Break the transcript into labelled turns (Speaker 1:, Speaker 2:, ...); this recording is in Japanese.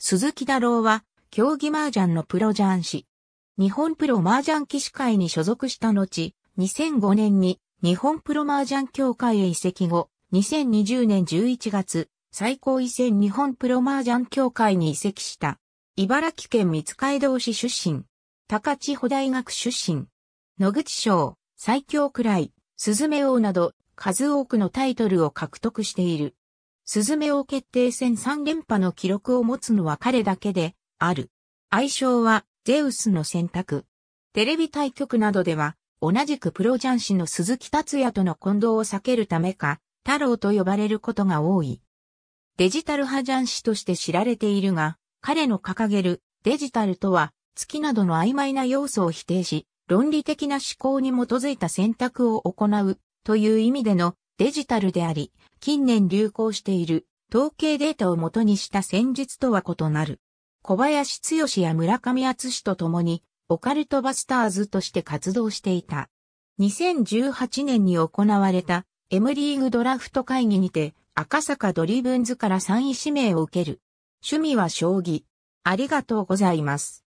Speaker 1: 鈴木太郎は、競技麻雀のプロ雀士。日本プロ麻雀
Speaker 2: 騎士会に所属した後、2005年に日本プロ麻雀協会へ移籍後、2020年11月、最高位戦日本プロ麻雀協会に移籍した。茨城県三街道市出身。高千穂大学出身。野口賞、最強くらい、スズメ王など、数多くのタイトルを獲得している。スズメ王決定戦3連覇の記録を持つのは彼だけで、ある。愛称は、ゼウスの選択。テレビ対局などでは、同じくプロ雀士の鈴木達也との混同を避けるためか、太郎と呼ばれることが多い。デジタル派雀士として知られているが、彼の掲げるデジタルとは、月などの曖昧な要素を否定し、論理的な思考に基づいた選択を行うという意味でのデジタルであり、近年流行している統計データを元にした戦術とは異なる。小林剛や村上敦史と共に、オカルトバスターズとして活動していた。2018年に行われた M リーグドラフト会議にて赤坂ドリブンズから3位指名を受ける。趣味は
Speaker 1: 将棋。ありがとうございます。